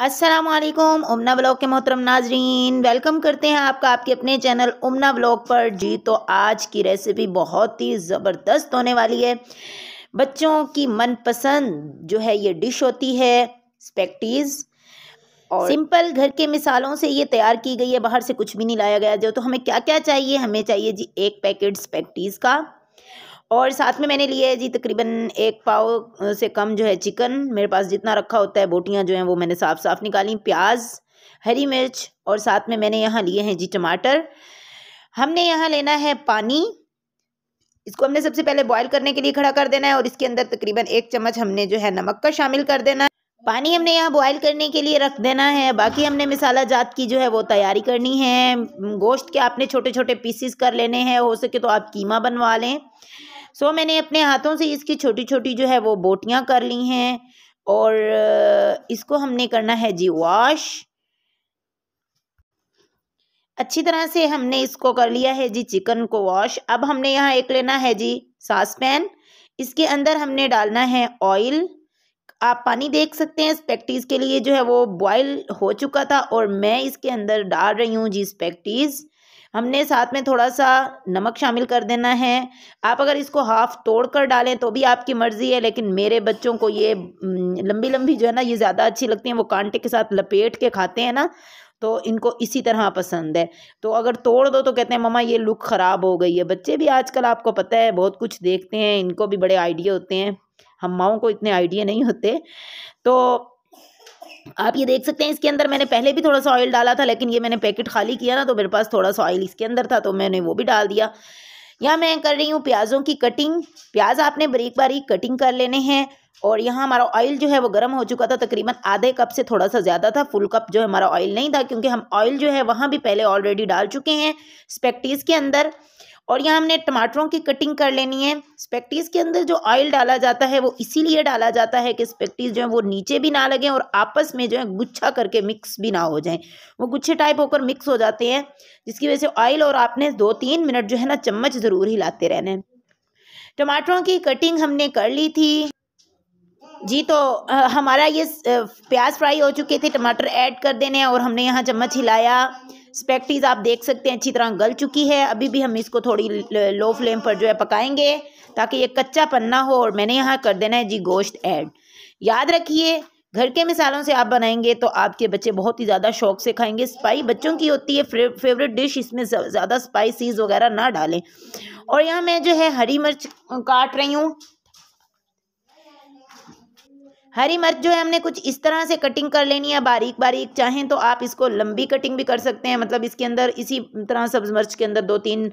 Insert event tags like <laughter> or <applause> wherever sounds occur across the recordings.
असलकुम उमना ब्लॉग के मोहतरम नाजरीन वेलकम करते हैं आपका आपके अपने चैनल उमना ब्लॉग पर जी तो आज की रेसिपी बहुत ही ज़बरदस्त होने वाली है बच्चों की मनपसंद जो है ये डिश होती है स्पेक्टीज़ और सिंपल घर के मिसालों से ये तैयार की गई है बाहर से कुछ भी नहीं लाया गया जो तो हमें क्या क्या चाहिए हमें चाहिए जी एक पैकेट स्पेक्टीज़ का और साथ में मैंने लिए है जी तकरीबन एक पाव से कम जो है चिकन मेरे पास जितना रखा होता है बोटियाँ जो हैं वो मैंने साफ़ साफ़ निकाली प्याज हरी मिर्च और साथ में मैंने यहाँ लिए हैं जी टमाटर हमने यहाँ लेना है पानी इसको हमने सबसे पहले बॉईल करने के लिए खड़ा कर देना है और इसके अंदर तकरीबन एक चम्मच हमने जो है नमक का शामिल कर देना है पानी हमने यहाँ बॉईल करने के लिए रख देना है बाकी हमने मिसाला जात की जो है वो तैयारी करनी है गोश्त के आपने छोटे छोटे पीसीस कर लेने हैं हो सके तो आप कीमा बनवा लें सो so, मैंने अपने हाथों से इसकी छोटी छोटी जो है वो बोटियाँ कर ली हैं और इसको हमने करना है जी वॉश अच्छी तरह से हमने इसको कर लिया है जी चिकन को वॉश अब हमने यहाँ एक लेना है जी सास पैन इसके अंदर हमने डालना है ऑयल आप पानी देख सकते हैं स्पेक्टीज़ के लिए जो है वो बॉयल हो चुका था और मैं इसके अंदर डाल रही हूँ जी स्पेक्टीज़ हमने साथ में थोड़ा सा नमक शामिल कर देना है आप अगर इसको हाफ़ तोड़ कर डालें तो भी आपकी मर्ज़ी है लेकिन मेरे बच्चों को ये हम्म, लंबी लंबी जो है ना ये ज़्यादा अच्छी लगती हैं वो कांटे के साथ लपेट के खाते हैं ना तो इनको इसी तरह पसंद है तो अगर तोड़ दो तो कहते हैं ममा ये लुक ख़राब हो गई है बच्चे भी आजकल आपको पता है बहुत कुछ देखते हैं इनको भी बड़े आइडिया होते हैं हम माओं को इतने आइडिया नहीं होते तो आप ये देख सकते हैं इसके अंदर मैंने पहले भी थोड़ा सा ऑयल डाला था लेकिन ये मैंने पैकेट खाली किया ना तो मेरे पास थोड़ा सा ऑयल इसके अंदर था तो मैंने वो भी डाल दिया यहाँ मैं कर रही हूँ प्याज़ों की कटिंग प्याज आपने बारीक बारीक कटिंग कर लेने हैं और यहाँ हमारा ऑयल जो है वो गर्म हो चुका था तकरीबन आधे कप से थोड़ा सा ज़्यादा था फुल कप जो है हमारा ऑयल नहीं था क्योंकि हम ऑयल जो है वहाँ भी पहले ऑलरेडी डाल चुके हैं स्पेक्टिस के अंदर और यहाँ हमने टमाटरों की कटिंग कर लेनी है स्पेक्टिस के अंदर जो ऑयल डाला जाता है वो इसीलिए डाला जाता है कि स्पेक्टिस जो है वो नीचे भी ना लगें और आपस में जो है गुच्छा करके मिक्स भी ना हो जाएं वो गुच्छे टाइप होकर मिक्स हो जाते हैं जिसकी वजह से ऑयल और आपने दो तीन मिनट जो है ना चम्मच ज़रूर हिलाते रहने टमाटरों की कटिंग हमने कर ली थी जी तो हमारा ये प्याज फ्राई हो चुके थे टमाटर ऐड कर देने और हमने यहाँ चम्मच हिलाया स्पेक्टीज आप देख सकते हैं अच्छी तरह गल चुकी है अभी भी हम इसको थोड़ी लो फ्लेम पर जो है पकाएंगे ताकि ये कच्चा पन्ना हो और मैंने यहाँ कर देना है जी गोश्त ऐड याद रखिए घर के मिसालों से आप बनाएंगे तो आपके बच्चे बहुत ही ज़्यादा शौक से खाएंगे स्पाई बच्चों की होती है फेवरेट डिश इसमें ज़्यादा स्पाइसीज़ वगैरह ना डालें और यहाँ मैं जो है हरी मिर्च काट रही हूँ हरी मिर्च जो है हमने कुछ इस तरह से कटिंग कर लेनी है बारीक बारीक चाहें तो आप इसको लंबी कटिंग भी कर सकते हैं मतलब इसके अंदर इसी तरह सब्ज़ मिर्च के अंदर दो तीन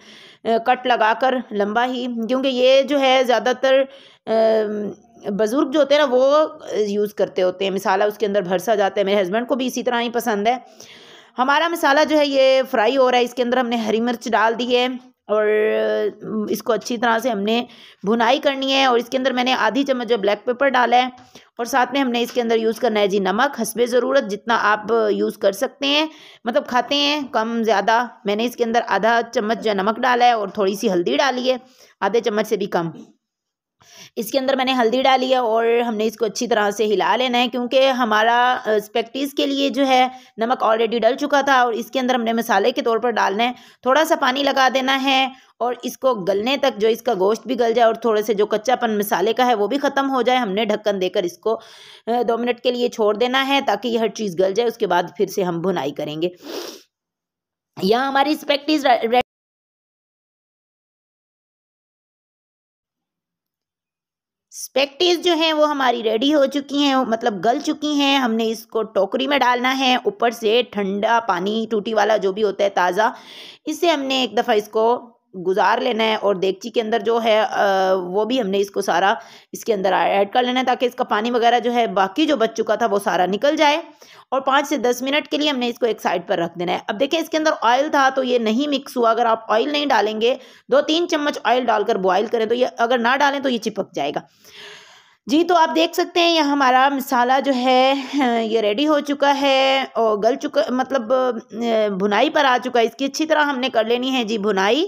कट लगाकर लंबा ही क्योंकि ये जो है ज़्यादातर बुज़ुर्ग जो होते हैं ना वो यूज़ करते होते हैं मिसाला उसके अंदर भरसा जाता है मेरे हस्बैंड को भी इसी तरह ही पसंद है हमारा मसाला जो है ये फ्राई हो रहा है इसके अंदर हमने हरी मिर्च डाल दी है और इसको अच्छी तरह से हमने भुनाई करनी है और इसके अंदर मैंने आधी चम्मच जो ब्लैक पेपर डाला है और साथ में हमने इसके अंदर यूज़ करना है जी नमक हंसबे ज़रूरत जितना आप यूज़ कर सकते हैं मतलब खाते हैं कम ज़्यादा मैंने इसके अंदर आधा चम्मच जो नमक डाला है और थोड़ी सी हल्दी डाली है आधे चम्मच से भी कम इसके अंदर मैंने हल्दी डाली है और हमने इसको अच्छी तरह से हिला लेना है क्योंकि हमारा स्पेक्टिस के लिए जो है नमक ऑलरेडी डल चुका था और इसके अंदर हमने मसाले के तौर पर डालना है थोड़ा सा पानी लगा देना है और इसको गलने तक जो इसका गोश्त भी गल जाए और थोड़े से जो कच्चापन मसाले का है वो भी ख़त्म हो जाए हमने ढक्कन देकर इसको दो मिनट के लिए छोड़ देना है ताकि यह हर चीज़ गल जाए उसके बाद फिर से हम भुनाई करेंगे यहाँ हमारी स्पेक्टिस स्पेक्टिस जो हैं वो हमारी रेडी हो चुकी हैं मतलब गल चुकी हैं हमने इसको टोकरी में डालना है ऊपर से ठंडा पानी टूटी वाला जो भी होता है ताज़ा इससे हमने एक दफ़ा इसको गुजार लेना है और देगची के अंदर जो है वो भी हमने इसको सारा इसके अंदर ऐड कर लेना है ताकि इसका पानी वगैरह जो है बाकी जो बच चुका था वो सारा निकल जाए और पाँच से दस मिनट के लिए हमने इसको एक साइड पर रख देना है अब देखें इसके अंदर ऑयल था तो ये नहीं मिक्स हुआ अगर आप ऑयल नहीं डालेंगे दो तीन चम्मच ऑयल डालकर बॉयल करें तो ये अगर ना डालें तो ये चिपक जाएगा जी तो आप देख सकते हैं ये हमारा मसाला जो है हाँ, ये रेडी हो चुका है और गल चुका मतलब भुनाई पर आ चुका है इसकी अच्छी तरह हमने कर लेनी है जी भुनाई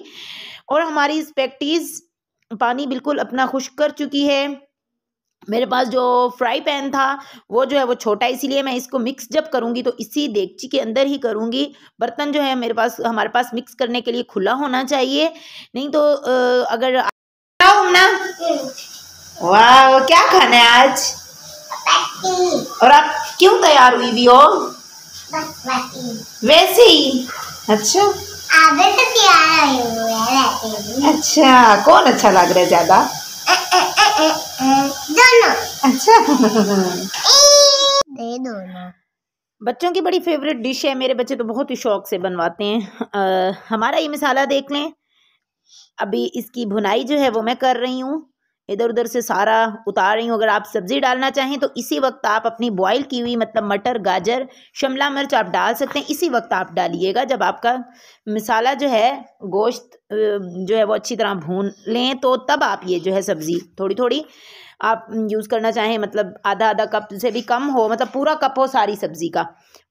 और हमारी स्पेक्टीज़ पानी बिल्कुल अपना खुश कर चुकी है मेरे पास जो फ्राई पैन था वो जो है वो छोटा इसीलिए मैं इसको मिक्स जब करूँगी तो इसी देगची के अंदर ही करूँगी बर्तन जो है मेरे पास हमारे पास मिक्स करने के लिए खुला होना चाहिए नहीं तो अगर ना वाह क्या खाना है आज और आप क्यों तैयार हुई भी हो वैसे ही अच्छा तो तैयार अच्छा कौन अच्छा लग रहा है ज्यादा अच्छा बच्चों की बड़ी फेवरेट डिश है मेरे बच्चे तो बहुत ही शौक से बनवाते हैं आ, हमारा ये मिसाला देख लें अभी इसकी भुनाई जो है वो मैं कर रही हूँ इधर उधर से सारा उतार रही हूँ अगर आप सब्ज़ी डालना चाहें तो इसी वक्त आप अपनी बॉईल की हुई मतलब मटर गाजर शिमला मिर्च आप डाल सकते हैं इसी वक्त आप डालिएगा जब आपका मसाला जो है गोश्त जो है वो अच्छी तरह भून लें तो तब आप ये जो है सब्ज़ी थोड़ी थोड़ी आप यूज़ करना चाहें मतलब आधा आधा कप से भी कम हो मतलब पूरा कप हो सारी सब्ज़ी का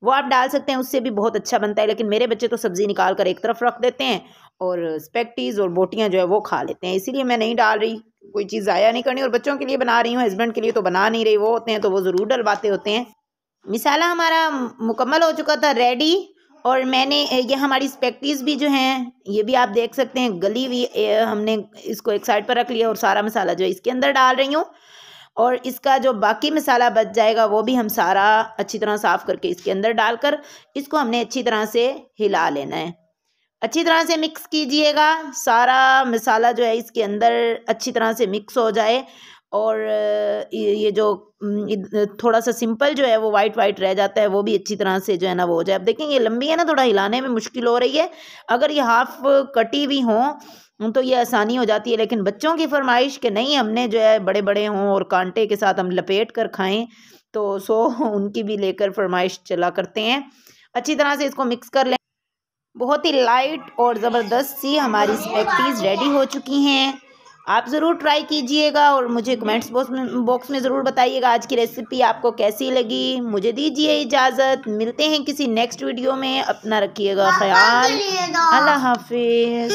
वो आप डाल सकते हैं उससे भी बहुत अच्छा बनता है लेकिन मेरे बच्चे तो सब्ज़ी निकाल कर एक तरफ रख देते हैं और स्पेक्टीज़ और बोटियाँ जो है वो खा लेते हैं इसीलिए मैं नहीं डाल रही कोई चीज़ ज़ाया नहीं करनी और बच्चों के लिए बना रही हूँ हस्बैंड के लिए तो बना नहीं रही वो होते हैं तो वो ज़रूर डलवाते होते हैं मिसाला हमारा मुकम्मल हो चुका था रेडी और मैंने ये हमारी स्पेक्टिस भी जो हैं ये भी आप देख सकते हैं गली हुई हमने इसको एक साइड पर रख लिया और सारा मसाला जो है इसके अंदर डाल रही हूँ और इसका जो बाकी मसाला बच जाएगा वो भी हम सारा अच्छी तरह साफ़ करके इसके अंदर डालकर इसको हमने अच्छी तरह से हिला लेना है अच्छी तरह से मिक्स कीजिएगा सारा मसाला जो है इसके अंदर अच्छी तरह से मिक्स हो जाए और ये जो थोड़ा सा सिंपल जो है वो वाइट वाइट रह जाता है वो भी अच्छी तरह से जो है ना वो हो जाए अब देखें ये लंबी है ना थोड़ा हिलाने में मुश्किल हो रही है अगर ये हाफ कटी भी हों तो ये आसानी हो जाती है लेकिन बच्चों की फरमाइश के नहीं हमने जो है बड़े बड़े हों और कांटे के साथ हम लपेट कर खाएँ तो सो <laughs> उनकी भी लेकर फरमाइश चला करते हैं अच्छी तरह से इसको मिक्स कर लें बहुत ही लाइट और ज़बरदस्त सी हमारी स्पेक्टीज़ रेडी हो चुकी हैं आप ज़रूर ट्राई कीजिएगा और मुझे कमेंट्स बॉक्स में बॉक्स में ज़रूर बताइएगा आज की रेसिपी आपको कैसी लगी मुझे दीजिए इजाज़त मिलते हैं किसी नेक्स्ट वीडियो में अपना रखिएगा हाँ, ख्याल हाँ, अल्लाह हाफिज़